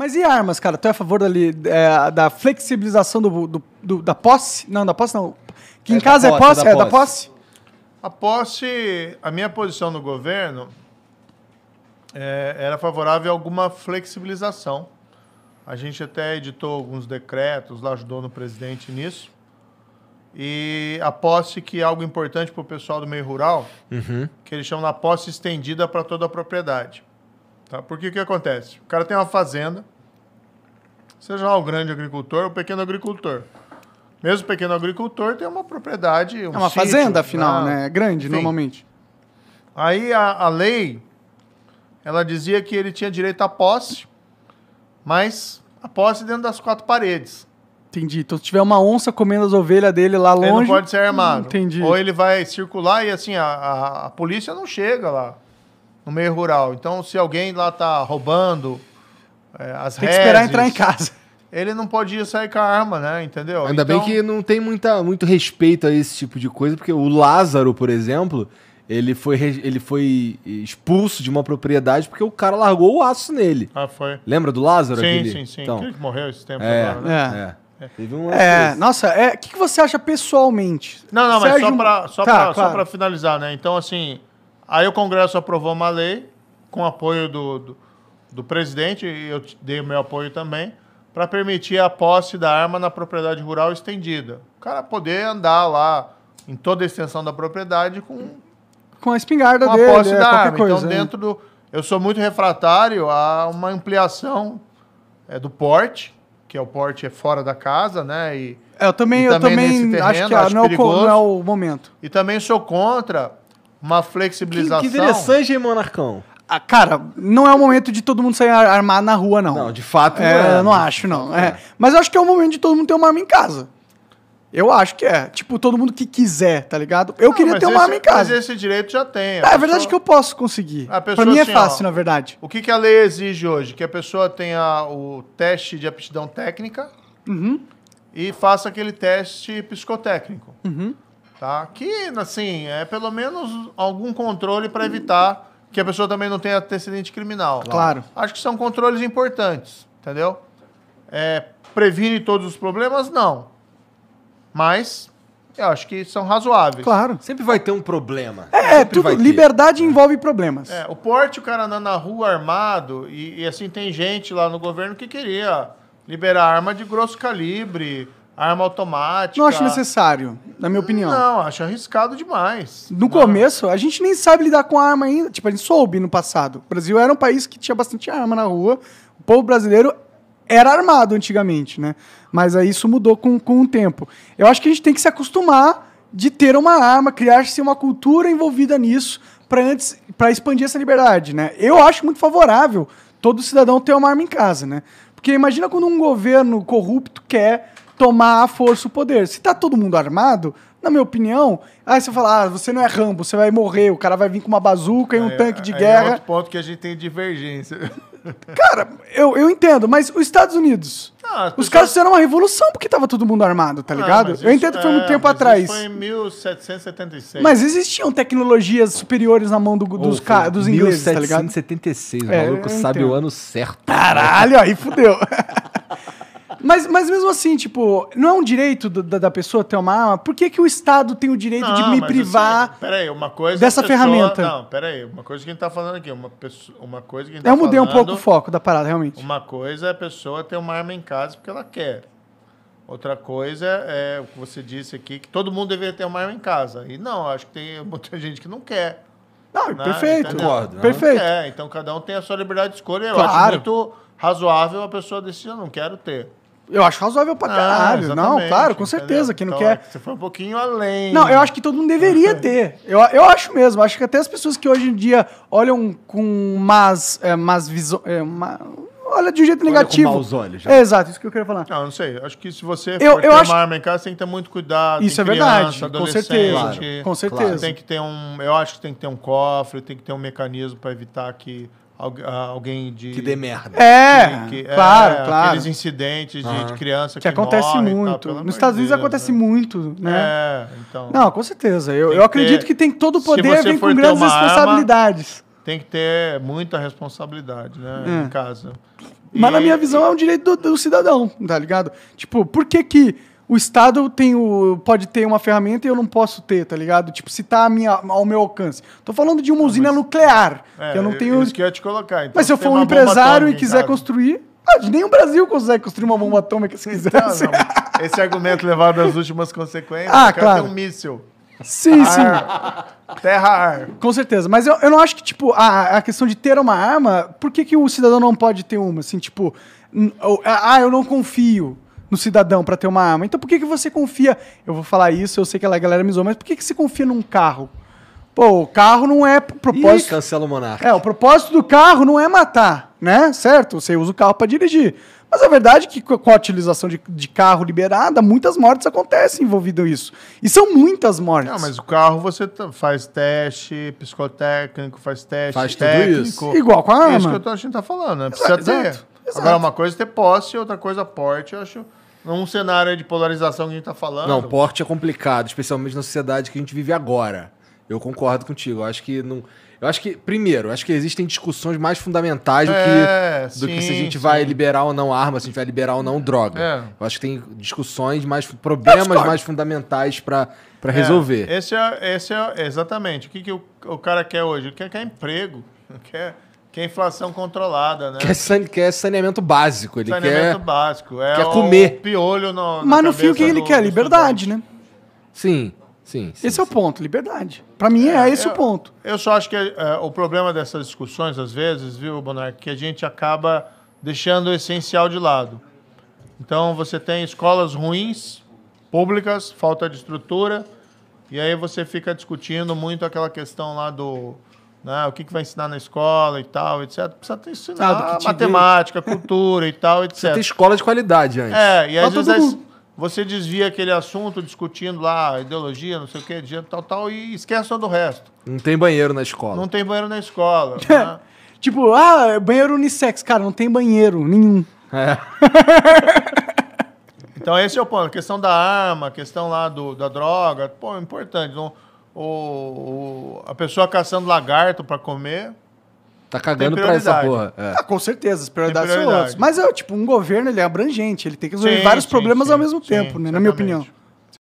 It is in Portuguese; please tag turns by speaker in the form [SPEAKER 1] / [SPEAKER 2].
[SPEAKER 1] Mas e armas, cara? Tu é a favor dali, é, da flexibilização do, do, do, da posse? Não, da posse não. Que é, em casa é posse, é posse? é da posse?
[SPEAKER 2] A posse, a minha posição no governo é, era favorável a alguma flexibilização. A gente até editou alguns decretos, lá ajudou no presidente nisso. E a posse, que é algo importante para o pessoal do meio rural, uhum. que eles chamam da posse estendida para toda a propriedade. Tá? Porque o que acontece? O cara tem uma fazenda, Seja lá o grande agricultor ou o pequeno agricultor. Mesmo o pequeno agricultor tem uma propriedade. Um é uma sítio, fazenda, afinal, né? né? É grande, normalmente. Aí a, a lei, ela dizia que ele tinha direito à posse, mas a posse dentro das quatro paredes.
[SPEAKER 1] Entendi. Então, se tiver uma onça comendo as ovelhas dele lá longe. Ele não pode ser armado. entendi.
[SPEAKER 2] Ou ele vai circular e, assim, a, a, a, polícia não chega lá no meio rural. Então, se alguém lá tá roubando é, as Tem que esperar entrar em casa. Ele não ir sair com a arma, né? Entendeu? Ainda então... bem que
[SPEAKER 1] não tem muita, muito respeito a esse tipo de coisa, porque o Lázaro, por exemplo, ele foi, ele foi expulso de uma propriedade porque o cara largou o aço nele. Ah, foi. Lembra do Lázaro? Sim, aquele? sim, sim. Então, que morreu esse tempo é, agora, né?
[SPEAKER 2] É. é. Teve um é,
[SPEAKER 1] nossa, o é, que, que você acha pessoalmente? Não, não, mas só para só tá, pra, claro.
[SPEAKER 2] finalizar, né? Então, assim, aí o Congresso aprovou uma lei com apoio do, do do presidente, e eu dei o meu apoio também, para permitir a posse da arma na propriedade rural estendida. O cara poder andar lá em toda a extensão da propriedade com
[SPEAKER 1] com a espingarda com a dele, posse é, da arma. Então, coisa, então, dentro
[SPEAKER 2] do eu sou muito refratário a uma ampliação é, do porte, que é o porte é fora da casa, né? E, é, eu também, e também eu também terreno, acho que é, acho não, é não é o momento. E também sou contra uma flexibilização. Que, que interessante,
[SPEAKER 1] hein, Monarcão? Ah, cara, não é o momento de todo mundo sair armado na rua, não. Não, de fato é, não é. Eu não acho, não. É. é. Mas eu acho que é o momento de todo mundo ter uma arma em casa. Eu acho que é. Tipo, todo mundo que quiser, tá ligado? Eu não, queria ter uma esse, arma em casa. Mas
[SPEAKER 2] esse direito já tem. É, a, pessoa... verdade é que
[SPEAKER 1] eu posso conseguir. A pessoa, pra mim é assim, é fácil, ó, na
[SPEAKER 2] verdade. O que, que a lei exige hoje? Que a pessoa tenha o teste de aptidão técnica uhum. e faça aquele teste psicotécnico. Uhum. Tá? Que, assim, é pelo menos algum controle para evitar que a pessoa também não tenha antecedente criminal. Claro. Acho que são controles importantes, entendeu? É, previne todos os problemas? Não. Mas eu acho que são razoáveis. Claro. Sempre vai ter
[SPEAKER 1] um problema. É, tudo, liberdade é. envolve problemas. É,
[SPEAKER 2] o porte, o cara andando na rua armado, e, e assim, tem gente lá no governo que queria liberar arma de grosso calibre, arma automática. Não acho
[SPEAKER 1] necessário, na minha opinião. Não,
[SPEAKER 2] acho arriscado demais.
[SPEAKER 1] No não. começo, a gente nem sabe lidar com arma ainda. Tipo, a gente soube no passado. O Brasil era um país que tinha bastante arma na rua. O povo brasileiro era armado antigamente, né? Mas aí isso mudou com, com o tempo. Eu acho que a gente tem que se acostumar de ter uma arma, criar-se uma cultura envolvida nisso para antes para expandir essa liberdade, né? Eu acho muito favorável todo cidadão ter uma arma em casa, né? Porque imagina quando um governo corrupto quer tomar à força o poder. Se tá todo mundo armado, na minha opinião, aí você fala, ah, você não é Rambo, você vai morrer, o cara vai vir com uma bazuca e um aí, é, tanque de é guerra. É outro
[SPEAKER 2] ponto que a gente tem divergência. Cara,
[SPEAKER 1] eu, eu entendo, mas os Estados Unidos. Ah, os pessoas... caras fizeram uma revolução porque tava todo mundo armado, tá ah, ligado? eu entendo que foi é, muito tempo atrás. foi em
[SPEAKER 2] 1776. Mas existiam
[SPEAKER 1] tecnologias superiores na mão do, dos, oh, ca... dos ingleses, 1776, tá ligado? 1776, o maluco é, sabe o ano certo. Caralho, aí fudeu. Mas, mas mesmo assim, tipo, não é um direito da, da pessoa ter uma arma? Por que, que o Estado tem o direito não, de me assim, privar assim,
[SPEAKER 2] peraí, uma coisa dessa pessoa, ferramenta? Não, peraí, uma coisa que a gente tá falando aqui, uma, pessoa, uma coisa que a gente Eu tá mudei falando, um pouco o foco da parada, realmente. Uma coisa é a pessoa ter uma arma em casa porque ela quer. Outra coisa é, é o que você disse aqui, que todo mundo deveria ter uma arma em casa. E não, acho que tem muita gente que não quer. Não, né? perfeito. Concordo. Né? Perfeito. Quer. Então cada um tem a sua liberdade de escolha. Eu claro. acho muito razoável a pessoa decidir, não quero ter.
[SPEAKER 1] Eu acho razoável pra ah, caralho. Ah, não, claro, com certeza. Entendeu? Quem não então, quer.
[SPEAKER 2] Você foi um pouquinho além. Não, eu acho
[SPEAKER 1] que todo mundo deveria ter. Eu, eu acho mesmo. Acho que até as pessoas que hoje em dia olham com más, é, más visões. É,
[SPEAKER 2] Olha de um jeito negativo. Olha com maus olhos. É, exato, isso que eu queria falar. Não, não sei. Acho que se você eu, for eu ter acho... uma arma em casa, tem que ter muito cuidado. Isso é criança, verdade, com certeza. Claro, com certeza. Tem que ter um. Eu acho que tem que ter um cofre, tem que ter um mecanismo para evitar que ah, alguém de. Que dê merda. É, que, que, claro, é, claro. Aqueles incidentes uhum. de, criança que, que acontece muito. Tal, Nos Estados Deus, Unidos
[SPEAKER 1] acontece né? muito, né? É, então. Não, com certeza. Eu, eu acredito ter, que tem todo o poder, vem com grandes responsabilidades.
[SPEAKER 2] Arma, tem que ter muita responsabilidade, né? É. Em casa.
[SPEAKER 1] Mas e, na minha visão é um direito do, do cidadão, tá ligado? Tipo, por que que o Estado tem o, pode ter uma ferramenta e eu não posso ter, tá ligado? Tipo, se tá a minha, ao meu alcance. Tô falando de uma ah, usina ah, mas... nuclear. É, que eu não é tenho. Isso
[SPEAKER 2] que eu ia te colocar. Então, mas se eu for um empresário e quiser
[SPEAKER 1] construir, ah, Nem o Brasil consegue construir uma bomba atômica se então, quiser. Não, assim.
[SPEAKER 2] Esse argumento levado às últimas consequências. Ah, claro. Tem um míssil. Sim, ar.
[SPEAKER 1] sim. Terra ar. Com certeza. Mas eu, eu não acho que, tipo, a, a questão de ter uma arma, por que, que o cidadão não pode ter uma? Assim, tipo, ah, eu não confio no cidadão para ter uma arma. Então por que, que você confia? Eu vou falar isso, eu sei que a galera me zoa, mas por que, que você confia num carro? Pô, o carro não é propósito. Ih, cancela o monarca. É, o propósito do carro não é matar, né? Certo? Você usa o carro para dirigir. Mas a verdade é que com a utilização de, de carro liberada, muitas mortes acontecem envolvido isso. E são muitas mortes. Não, mas o
[SPEAKER 2] carro você faz teste psicotécnico, faz teste faz técnico. Tudo isso. Igual com a arma. É isso que a gente tá falando, né? Precisa exato, ter. Exato. Agora, uma coisa é ter posse, outra coisa porte, eu acho num cenário de polarização que a gente está falando. Não, porte
[SPEAKER 1] é complicado, especialmente na sociedade que a gente vive agora. Eu concordo contigo. Eu acho que não. Eu acho que, primeiro, acho que existem discussões mais fundamentais do, é, que, do sim, que se a gente sim. vai liberar ou não arma, se a gente vai liberar ou não droga. É. Eu acho que tem discussões mais. problemas mais fundamentais para é, resolver.
[SPEAKER 2] Esse é, esse é exatamente. O que, que o, o cara quer hoje? Ele quer, quer emprego. Quer que é inflação controlada, né? Que é,
[SPEAKER 1] san, que é saneamento básico. Ele saneamento quer,
[SPEAKER 2] básico. É quer comer. O piolho no, Mas no fim, o que ele do, quer?
[SPEAKER 1] Liberdade, né? Sim, sim. sim esse sim. é o ponto, liberdade. Para mim, é, é esse eu, o ponto.
[SPEAKER 2] Eu só acho que é, o problema dessas discussões, às vezes, viu, Bonar, que a gente acaba deixando o essencial de lado. Então, você tem escolas ruins, públicas, falta de estrutura, e aí você fica discutindo muito aquela questão lá do né, o que, que vai ensinar na escola e tal, etc. Precisa ter ensinado ah, matemática, cultura e tal, etc. Precisa tem escola de qualidade antes. É, e às vezes você desvia aquele assunto discutindo lá ideologia, não sei o que, dinheiro, tal, tal, e esquece todo o resto. Não tem banheiro na escola. Não tem banheiro na escola. né?
[SPEAKER 1] Tipo, ah, banheiro unissex. Cara, não tem banheiro nenhum.
[SPEAKER 2] É. então esse é o ponto. A questão da arma, a questão lá do, da droga, pô, é importante. Não o, o a pessoa caçando lagarto para comer.
[SPEAKER 1] Tá cagando pra essa porra. É. Ah, com certeza, as prioridades prioridade. são outras. Mas é, tipo, um governo ele é abrangente, ele tem que resolver sim, vários sim, problemas sim, ao mesmo tempo, né? Na minha opinião.